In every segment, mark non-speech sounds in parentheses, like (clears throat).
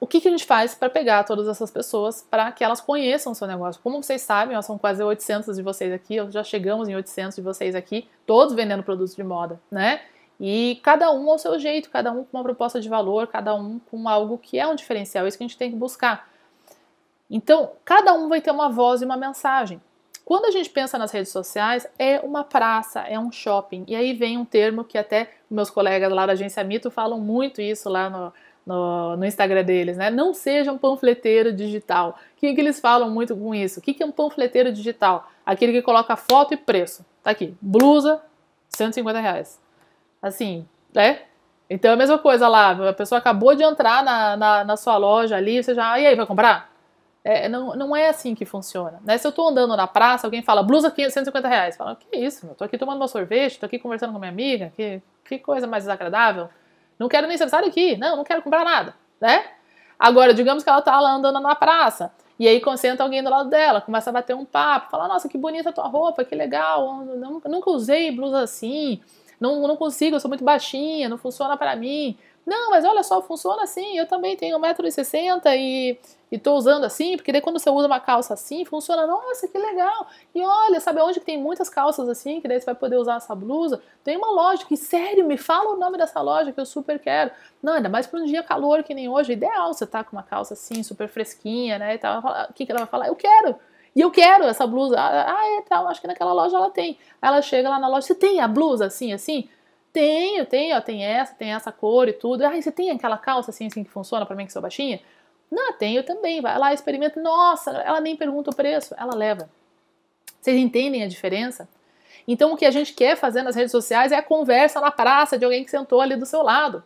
o que, que a gente faz para pegar todas essas pessoas para que elas conheçam o seu negócio? Como vocês sabem, ó, são quase 800 de vocês aqui, já chegamos em 800 de vocês aqui, todos vendendo produtos de moda, né? E cada um ao seu jeito, cada um com uma proposta de valor, cada um com algo que é um diferencial, isso que a gente tem que buscar. Então, cada um vai ter uma voz e uma mensagem. Quando a gente pensa nas redes sociais, é uma praça, é um shopping. E aí vem um termo que até meus colegas lá da agência Mito falam muito isso lá no, no, no Instagram deles, né? Não seja um panfleteiro digital. O que, que eles falam muito com isso? O que, que é um panfleteiro digital? Aquele que coloca foto e preço. Tá aqui, blusa, 150 reais. Assim, né? Então é a mesma coisa lá, a pessoa acabou de entrar na, na, na sua loja ali, você já, e aí, vai comprar? É, não, não é assim que funciona. Né? Se eu estou andando na praça, alguém fala, blusa 150 reais. Fala, que isso, eu tô aqui tomando uma sorvete, tô aqui conversando com minha amiga, que, que coisa mais desagradável. Não quero nem saber, sai daqui. Não, não quero comprar nada, né? Agora, digamos que ela tá lá andando na praça. E aí consenta alguém do lado dela, começa a bater um papo, fala, nossa, que bonita tua roupa, que legal, nunca, nunca usei blusa assim, não, não consigo, eu sou muito baixinha, não funciona para mim. Não, mas olha só, funciona assim, eu também tenho 1,60m e e tô usando assim, porque daí quando você usa uma calça assim, funciona, nossa, que legal. E olha, sabe onde que tem muitas calças assim, que daí você vai poder usar essa blusa? Tem uma loja que, sério, me fala o nome dessa loja que eu super quero. Não, ainda mais para um dia calor que nem hoje, ideal você tá com uma calça assim, super fresquinha, né, e tal. O que que ela vai falar? Eu quero. E eu quero essa blusa. Ah, ah, ah é tal, acho que naquela loja ela tem. Ela chega lá na loja, você tem a blusa assim, assim? Tenho, tenho, ó, tem essa, tem essa cor e tudo. Ah, você tem aquela calça assim, assim que funciona para mim que sou baixinha? Não, tenho também. Vai lá, experimenta. Nossa, ela nem pergunta o preço, ela leva. Vocês entendem a diferença? Então, o que a gente quer fazer nas redes sociais é a conversa na praça de alguém que sentou ali do seu lado,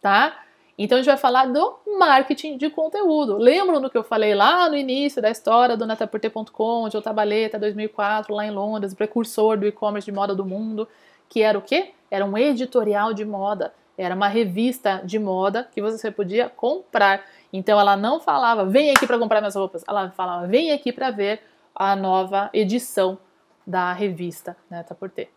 tá? Então, a gente vai falar do marketing de conteúdo. Lembram do que eu falei lá no início da história do Netaporter.com, onde eu trabalhei até 2004, lá em Londres, precursor do e-commerce de moda do mundo, que era o quê? Era um editorial de moda era uma revista de moda que você podia comprar. Então ela não falava, vem aqui para comprar minhas roupas. Ela falava, vem aqui para ver a nova edição da revista, né, tá por ter.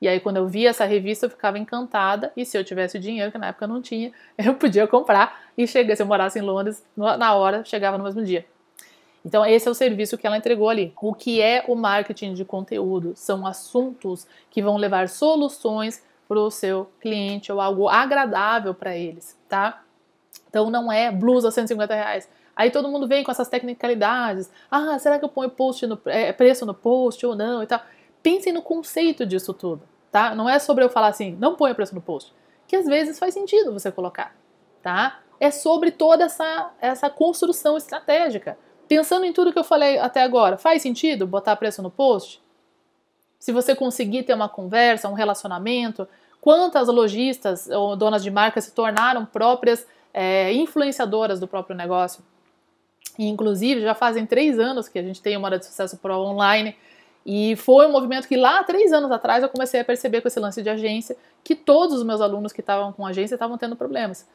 E aí quando eu via essa revista eu ficava encantada e se eu tivesse o dinheiro, que na época não tinha, (laughs) eu podia comprar e chegar se eu morasse em Londres, na hora chegava no mesmo dia. Então esse é o serviço que ela entregou ali. O que é o marketing de conteúdo? São assuntos que vão levar soluções para o seu cliente ou algo agradável para eles, tá? Então não é blusa 150 reais. Aí todo mundo vem com essas tecnicalidades. Ah, será que eu ponho post no, é, preço no post ou não e tal? Pensem no conceito disso tudo, tá? Não é sobre eu falar assim, não ponha preço no post. Que às vezes faz sentido você colocar, tá? É sobre toda essa, essa construção estratégica. Pensando em tudo que eu falei até agora, faz sentido botar preço no post? Se você conseguir ter uma conversa, um relacionamento, quantas lojistas ou donas de marca se tornaram próprias é, influenciadoras do próprio negócio? E, inclusive, já fazem três anos que a gente tem uma hora de sucesso pro online. E foi um movimento que lá três anos atrás eu comecei a perceber com esse lance de agência que todos os meus alunos que estavam com agência estavam tendo problemas.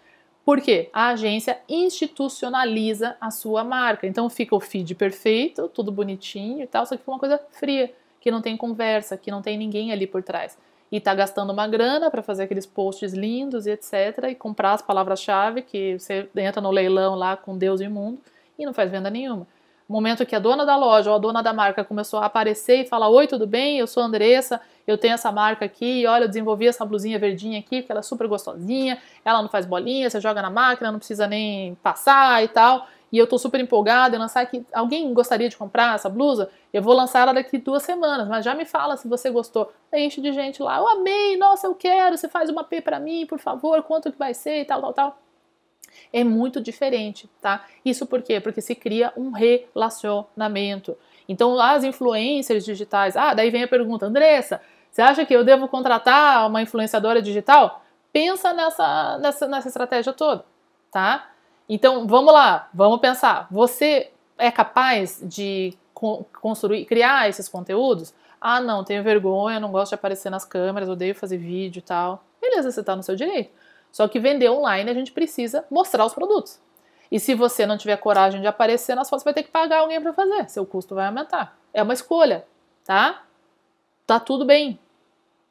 Por quê? A agência institucionaliza a sua marca. Então fica o feed perfeito, tudo bonitinho e tal, só que foi uma coisa fria que não tem conversa, que não tem ninguém ali por trás. E está gastando uma grana para fazer aqueles posts lindos e etc. E comprar as palavras-chave que você entra no leilão lá com Deus e o mundo e não faz venda nenhuma. No momento que a dona da loja ou a dona da marca começou a aparecer e falar: Oi, tudo bem? Eu sou a Andressa, eu tenho essa marca aqui, olha, eu desenvolvi essa blusinha verdinha aqui, porque ela é super gostosinha, ela não faz bolinha, você joga na máquina, não precisa nem passar e tal e eu estou super empolgada em lançar aqui. Alguém gostaria de comprar essa blusa? Eu vou lançar ela daqui duas semanas, mas já me fala se você gostou. Enche de gente lá, eu amei, nossa, eu quero, você faz uma P para mim, por favor, quanto que vai ser e tal, tal, tal. É muito diferente, tá? Isso por quê? Porque se cria um relacionamento. Então, lá as influencers digitais. Ah, daí vem a pergunta, Andressa, você acha que eu devo contratar uma influenciadora digital? Pensa nessa, nessa, nessa estratégia toda, tá? Então, vamos lá, vamos pensar. Você é capaz de construir, criar esses conteúdos? Ah, não, tenho vergonha, não gosto de aparecer nas câmeras, odeio fazer vídeo e tal. Beleza, você está no seu direito. Só que vender online a gente precisa mostrar os produtos. E se você não tiver coragem de aparecer nas fotos, vai ter que pagar alguém para fazer. Seu custo vai aumentar. É uma escolha, tá? Tá tudo bem.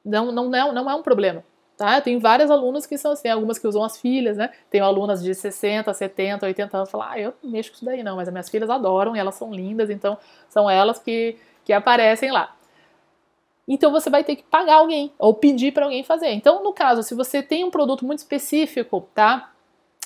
Não, não, não, não é um problema. Tá? várias alunas que são assim, algumas que usam as filhas, né? Tenho alunas de 60, 70, 80 anos falam, ah, eu não mexo com isso daí não, mas as minhas filhas adoram e elas são lindas, então são elas que, que aparecem lá. Então você vai ter que pagar alguém ou pedir para alguém fazer. Então, no caso, se você tem um produto muito específico, tá?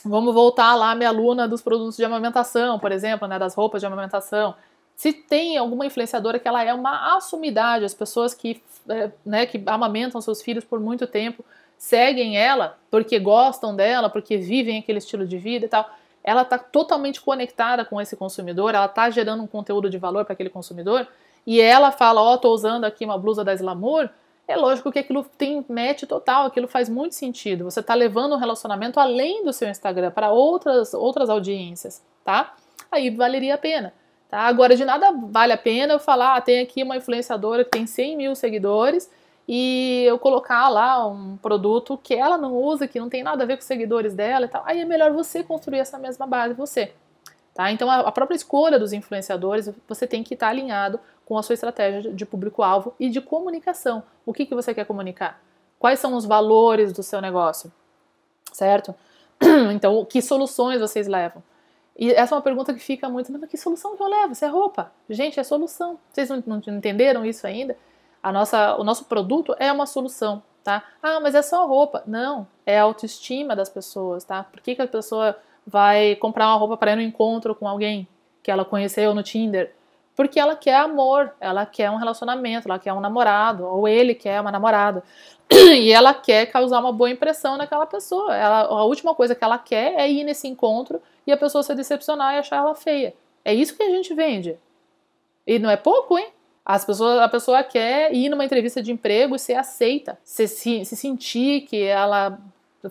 Vamos voltar lá minha aluna dos produtos de amamentação, por exemplo, né, das roupas de amamentação. Se tem alguma influenciadora que ela é uma assumidade, as pessoas que, eh, né, que amamentam seus filhos por muito tempo, seguem ela porque gostam dela, porque vivem aquele estilo de vida e tal, ela está totalmente conectada com esse consumidor, ela está gerando um conteúdo de valor para aquele consumidor, e ela fala, ó, oh, tô usando aqui uma blusa da Slamour, é lógico que aquilo tem match total, aquilo faz muito sentido. Você está levando o um relacionamento além do seu Instagram para outras, outras audiências, tá? Aí valeria a pena. Tá? Agora, de nada vale a pena eu falar, ah, tem aqui uma influenciadora que tem 100 mil seguidores e eu colocar lá um produto que ela não usa, que não tem nada a ver com os seguidores dela e tal, aí é melhor você construir essa mesma base, você. Tá? Então, a própria escolha dos influenciadores, você tem que estar alinhado com a sua estratégia de público-alvo e de comunicação. O que, que você quer comunicar? Quais são os valores do seu negócio? Certo? (clears throat) Então, que soluções vocês levam? E essa é uma pergunta que fica muito, mas que solução que eu levo? Isso é roupa. Gente, é solução. Vocês não, não entenderam isso ainda? A nossa, o nosso produto é uma solução, tá? Ah, mas é só roupa. Não, é a autoestima das pessoas, tá? Por que, que a pessoa vai comprar uma roupa para ir no encontro com alguém que ela conheceu no Tinder? Porque ela quer amor, ela quer um relacionamento, ela quer um namorado, ou ele quer uma namorada. (clears throat) E ela quer causar uma boa impressão naquela pessoa. Ela, a última coisa que ela quer é ir nesse encontro e a pessoa se decepcionar e achar ela feia. É isso que a gente vende. E não é pouco, hein? As pessoas, a pessoa quer ir numa entrevista de emprego e ser aceita, se, se, se sentir que ela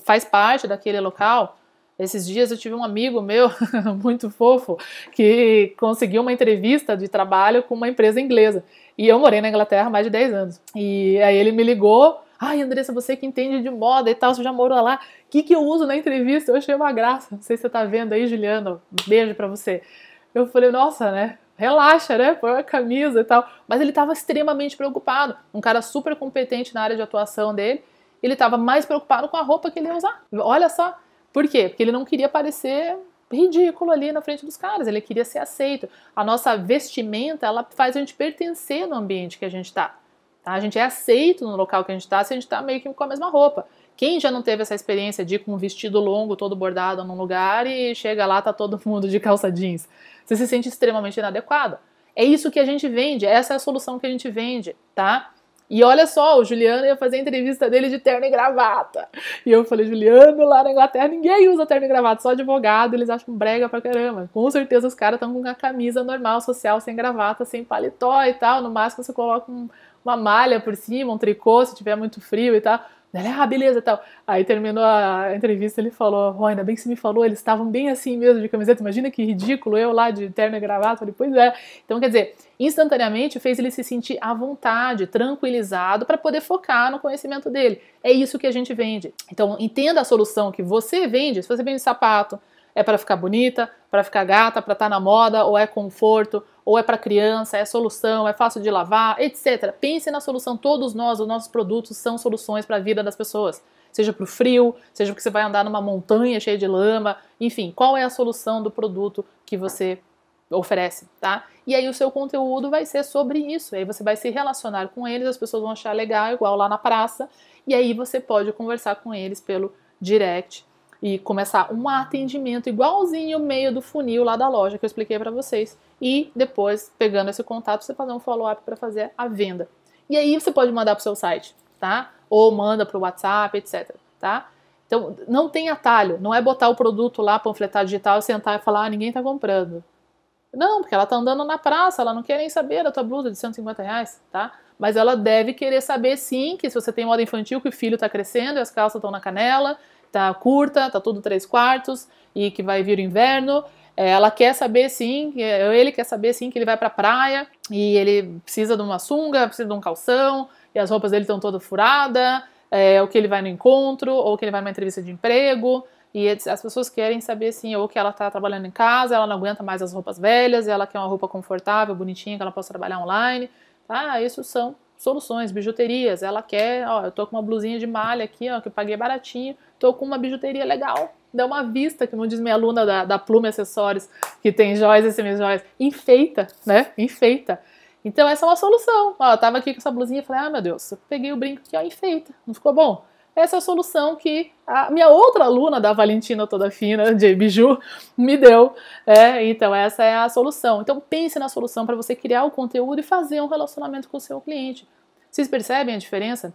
faz parte daquele local. Esses dias eu tive um amigo meu, (laughs) muito fofo, que conseguiu uma entrevista de trabalho com uma empresa inglesa. E eu morei na Inglaterra há mais de 10 anos. E aí ele me ligou. Ai, Andressa, você que entende de moda e tal, você já morou lá. O que, que eu uso na entrevista? Eu achei uma graça. Não sei se você tá vendo aí, Juliana. Um beijo para você. Eu falei, nossa, né? relaxa, né? Põe a camisa e tal. Mas ele estava extremamente preocupado. Um cara super competente na área de atuação dele. Ele estava mais preocupado com a roupa que ele ia usar. Olha só. Por quê? Porque ele não queria parecer ridículo ali na frente dos caras. Ele queria ser aceito. A nossa vestimenta, ela faz a gente pertencer no ambiente que a gente está. Tá? A gente é aceito no local que a gente está se a gente está meio que com a mesma roupa. Quem já não teve essa experiência de ir com um vestido longo, todo bordado num lugar e chega lá, tá todo mundo de calça jeans? Você se sente extremamente inadequada. É isso que a gente vende, essa é a solução que a gente vende, tá? E olha só, o Juliano ia fazer a entrevista dele de terno e gravata. E eu falei, Juliano, lá na Inglaterra ninguém usa terno e gravata, só advogado, eles acham brega pra caramba. Com certeza os caras estão com uma camisa normal, social, sem gravata, sem paletó e tal. No máximo você coloca um, uma malha por cima, um tricô, se tiver muito frio e tal. Ela, ah, beleza tal. Aí terminou a entrevista, ele falou, oh, ainda bem que você me falou, eles estavam bem assim mesmo de camiseta, imagina que ridículo, eu lá de terno e gravata, falei, pois é. Então, quer dizer, instantaneamente fez ele se sentir à vontade, tranquilizado, para poder focar no conhecimento dele. É isso que a gente vende. Então, entenda a solução que você vende, se você vende sapato, é para ficar bonita, para ficar gata, para estar tá na moda, ou é conforto, ou é para criança, é solução, é fácil de lavar, etc. Pense na solução. Todos nós, os nossos produtos são soluções para a vida das pessoas. Seja para o frio, seja porque você vai andar numa montanha cheia de lama, enfim, qual é a solução do produto que você oferece, tá? E aí o seu conteúdo vai ser sobre isso. Aí você vai se relacionar com eles, as pessoas vão achar legal, igual lá na praça, e aí você pode conversar com eles pelo direct e começar um atendimento igualzinho meio do funil lá da loja que eu expliquei para vocês e depois pegando esse contato você fazer um follow-up para fazer a venda. E aí você pode mandar para o seu site, tá? Ou manda para o WhatsApp, etc. Tá? Então não tem atalho, não é botar o produto lá, panfletar digital, sentar e falar ah, ninguém está comprando. Não, porque ela está andando na praça, ela não quer nem saber da tua blusa de 150 reais, tá? mas ela deve querer saber sim que se você tem moda infantil, que o filho está crescendo, as calças estão na canela, tá curta, tá tudo três quartos e que vai vir o inverno. É, ela quer saber sim, é, ele quer saber sim que ele vai pra praia e ele precisa de uma sunga, precisa de um calção e as roupas dele estão toda furada, é, ou que ele vai no encontro, ou que ele vai numa entrevista de emprego. E as pessoas querem saber assim, ou que ela está trabalhando em casa, ela não aguenta mais as roupas velhas, ela quer uma roupa confortável, bonitinha, que ela possa trabalhar online. ah Isso são soluções, bijuterias. Ela quer, ó, eu tô com uma blusinha de malha aqui, ó, que eu paguei baratinho, tô com uma bijuteria legal. Dá uma vista, que não diz minha aluna da, da Plume Acessórios, que tem joias e semi-joias, enfeita, né? Enfeita. Então essa é uma solução. Ó, eu tava aqui com essa blusinha e falei, ah, meu Deus, eu peguei o brinco aqui, ó, enfeita. Não ficou bom? essa é a solução que a minha outra aluna da Valentina Toda Fina, de Biju, me deu. É, então, essa é a solução. Então, pense na solução para você criar o conteúdo e fazer um relacionamento com o seu cliente. Vocês percebem a diferença?